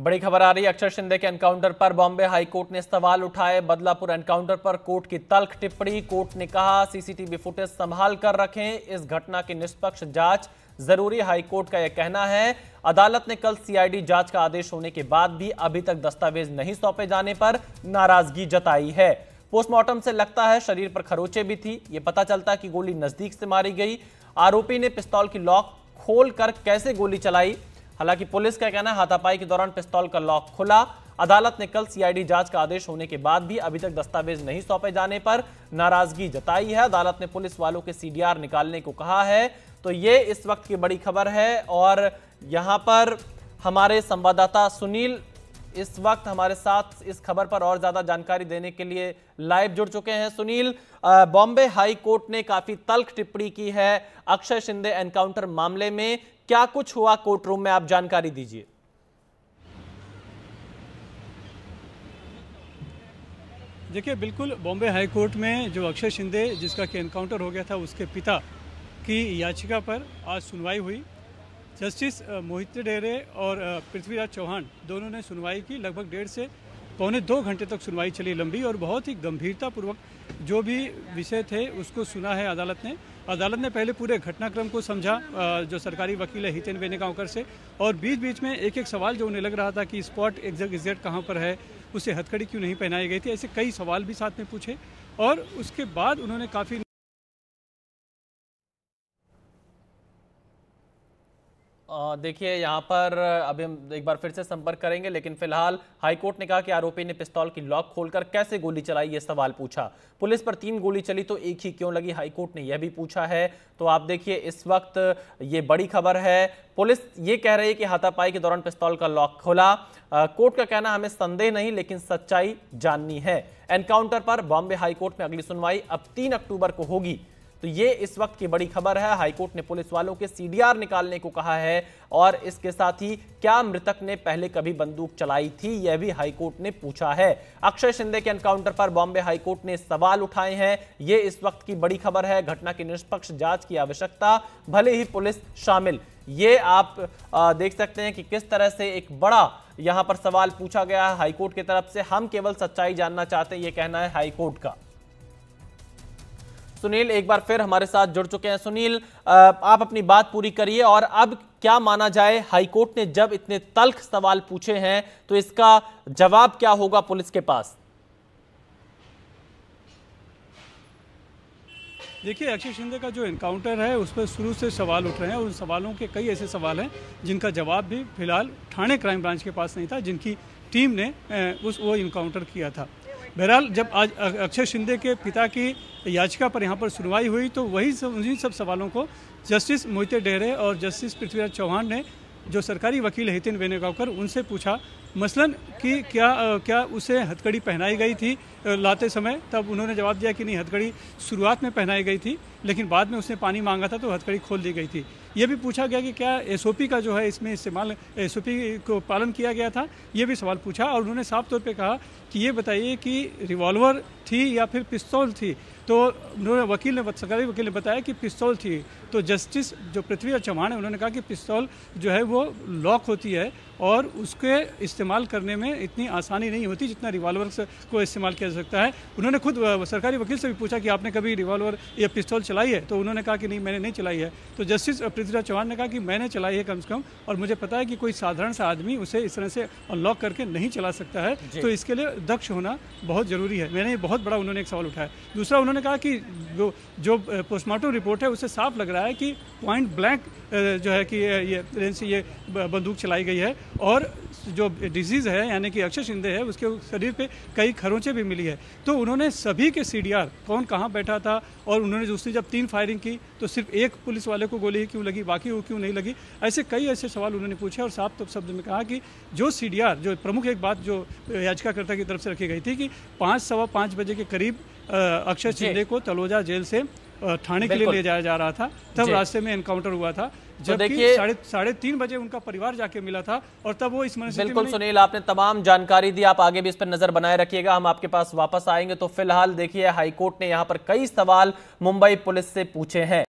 बड़ी खबर आ रही है अक्षर शिंदे के एनकाउंटर पर बॉम्बे हाईकोर्ट ने सवाल उठाए बदलापुर एनकाउंटर पर कोर्ट की तल्ख टिप्पणी कोर्ट ने कहा सीसीटीवी फुटेज संभाल कर रखें इस घटना की निष्पक्ष जांच जरूरी हाईकोर्ट का यह कहना है अदालत ने कल सीआईडी जांच का आदेश होने के बाद भी अभी तक दस्तावेज नहीं सौंपे जाने पर नाराजगी जताई है पोस्टमार्टम से लगता है शरीर पर खरोचे भी थी ये पता चलता कि गोली नजदीक से मारी गई आरोपी ने पिस्तौल की लॉक खोल कर कैसे गोली चलाई हालांकि पुलिस का कहना है हाथापाई के दौरान पिस्तौल का लॉक खुला अदालत ने कल सीआईडी जांच का आदेश होने के बाद भी अभी तक दस्तावेज नहीं सौंपे जाने पर नाराजगी जताई है अदालत ने पुलिस वालों के सीडीआर निकालने को कहा है तो ये इस वक्त की बड़ी खबर है और यहाँ पर हमारे संवाददाता सुनील इस वक्त हमारे साथ इस खबर पर और ज्यादा जानकारी देने के लिए लाइव जुड़ चुके हैं सुनील बॉम्बे हाई कोर्ट ने काफी तल्ख टिप्पणी की है अक्षय शिंदे एनकाउंटर मामले में क्या कुछ हुआ कोर्ट रूम में आप जानकारी दीजिए देखिए बिल्कुल बॉम्बे हाई कोर्ट में जो अक्षय शिंदे जिसका कि एनकाउंटर हो गया था उसके पिता की याचिका पर आज सुनवाई हुई जस्टिस मोहित डेरे और पृथ्वीराज चौहान दोनों ने सुनवाई की लगभग डेढ़ से पौने दो घंटे तक सुनवाई चली लंबी और बहुत ही गंभीरतापूर्वक जो भी विषय थे उसको सुना है अदालत ने अदालत ने पहले पूरे घटनाक्रम को समझा जो सरकारी वकील है हितेन बेनेगांवकर से और बीच बीच में एक एक सवाल जो उन्हें लग रहा था कि स्पॉट एग्जैक्ट एग्जैक्ट कहाँ पर है उसे हथकड़ी क्यों नहीं पहनाई गई थी ऐसे कई सवाल भी साथ में पूछे और उसके बाद उन्होंने काफ़ी देखिए यहाँ पर अभी हम एक बार फिर से संपर्क करेंगे लेकिन फिलहाल हाईकोर्ट ने कहा कि आरोपी ने पिस्तौल की लॉक खोलकर कैसे गोली चलाई ये सवाल पूछा पुलिस पर तीन गोली चली तो एक ही क्यों लगी हाईकोर्ट ने यह भी पूछा है तो आप देखिए इस वक्त ये बड़ी खबर है पुलिस ये कह रही है कि हाथापाई के दौरान पिस्तौल का लॉक खोला कोर्ट का कहना हमें संदेह नहीं लेकिन सच्चाई जाननी है एनकाउंटर पर बॉम्बे हाईकोर्ट में अगली सुनवाई अब तीन अक्टूबर को होगी तो ये इस वक्त की बड़ी खबर है हाईकोर्ट ने पुलिस वालों के सीडीआर निकालने को कहा है और इसके साथ ही क्या मृतक ने पहले कभी बंदूक चलाई थी यह भी हाईकोर्ट ने पूछा है अक्षय शिंदे के एनकाउंटर पर बॉम्बे हाईकोर्ट ने सवाल उठाए हैं ये इस वक्त की बड़ी खबर है घटना की निष्पक्ष जांच की आवश्यकता भले ही पुलिस शामिल ये आप देख सकते हैं कि किस तरह से एक बड़ा यहां पर सवाल पूछा गया है हाईकोर्ट की तरफ से हम केवल सच्चाई जानना चाहते हैं ये कहना है हाईकोर्ट का सुनील एक बार फिर हमारे साथ जुड़ चुके हैं सुनील आप अपनी बात पूरी करिए और अब क्या माना जाए हाईकोर्ट ने जब इतने तल्ख सवाल पूछे हैं तो इसका जवाब क्या होगा पुलिस के पास देखिए अक्षय शिंदे का जो इनकाउंटर है उस पर शुरू से सवाल उठ रहे हैं उन सवालों के कई ऐसे सवाल हैं जिनका जवाब भी फिलहाल थाने क्राइम ब्रांच के पास नहीं था जिनकी टीम ने उस वो इनकाउंटर किया था बहरहाल जब आज अक्षय शिंदे के पिता की याचिका पर यहाँ पर सुनवाई हुई तो वही सब उन्हीं सब सवालों को जस्टिस मोहिते डेहरे और जस्टिस पृथ्वीराज चौहान ने जो सरकारी वकील हितिन वेनेगावकर उनसे पूछा मसलन कि क्या क्या उसे हथकड़ी पहनाई गई थी लाते समय तब उन्होंने जवाब दिया कि नहीं हथकड़ी शुरुआत में पहनाई गई थी लेकिन बाद में उसने पानी मांगा था तो हथकड़ी खोल दी गई थी ये भी पूछा गया कि क्या एसओपी का जो है इसमें इस्तेमाल एसओपी को पालन किया गया था ये भी सवाल पूछा और उन्होंने साफ तौर पर कहा कि ये बताइए कि रिवॉल्वर थी या फिर पिस्तौल थी तो उन्होंने वकील ने सरकारी वकील ने बताया कि पिस्तौल थी तो जस्टिस जो पृथ्वीराज चौहान है उन्होंने कहा कि पिस्तौल जो है वो लॉक होती है और उसके इस्तेमाल करने में इतनी आसानी नहीं होती जितना रिवॉल्वर को इस्तेमाल किया जा सकता है उन्होंने खुद सरकारी वकील से भी पूछा कि आपने कभी रिवॉल्वर या पिस्तौल चलाई है तो उन्होंने कहा कि नहीं मैंने नहीं चलाई है तो जस्टिस पृथ्वीराज चौहान ने कहा कि मैंने चलाई है कम से कम और मुझे पता है कि कोई साधारण सा आदमी उसे इस तरह से अनलॉक करके नहीं चला सकता है तो इसके लिए दक्ष होना बहुत ज़रूरी है मैंने बहुत बड़ा उन्होंने एक सवाल उठाया दूसरा उन्होंने कहा कि जो जो पोस्टमार्टम रिपोर्ट है उसे साफ लग रहा है कि पॉइंट ब्लैंक जो है कि ये ट्रेन से ये बंदूक चलाई गई है और जो डिजीज़ है यानी कि अक्षय शिंदे है उसके शरीर पे कई खरोंचे भी मिली है तो उन्होंने सभी के सीडीआर कौन कहाँ बैठा था और उन्होंने दूसरी जब तीन फायरिंग की तो सिर्फ एक पुलिस वाले को गोली क्यों लगी लगी बाकी वो क्यों नहीं लगी ऐसे कई ऐसे सवाल उन्होंने पूछे और साफ तो शब्द में कहा कि जो सी जो प्रमुख एक बात जो याचिकाकर्ता की तरफ से रखी गई थी कि पाँच सवा पाँच बजे के करीब अक्षय शिंदे को तलोजा जेल से थाने के लिए ले जाया जा रहा था तब रास्ते में एनकाउंटर हुआ था तो जबकि तो साढ़े साढ़े तीन बजे उनका परिवार जाके मिला था और तब वो इस मन बिल्कुल सुनील आपने तमाम जानकारी दी आप आगे भी इस पर नजर बनाए रखिएगा हम आपके पास वापस आएंगे तो फिलहाल देखिए हाईकोर्ट ने यहाँ पर कई सवाल मुंबई पुलिस से पूछे हैं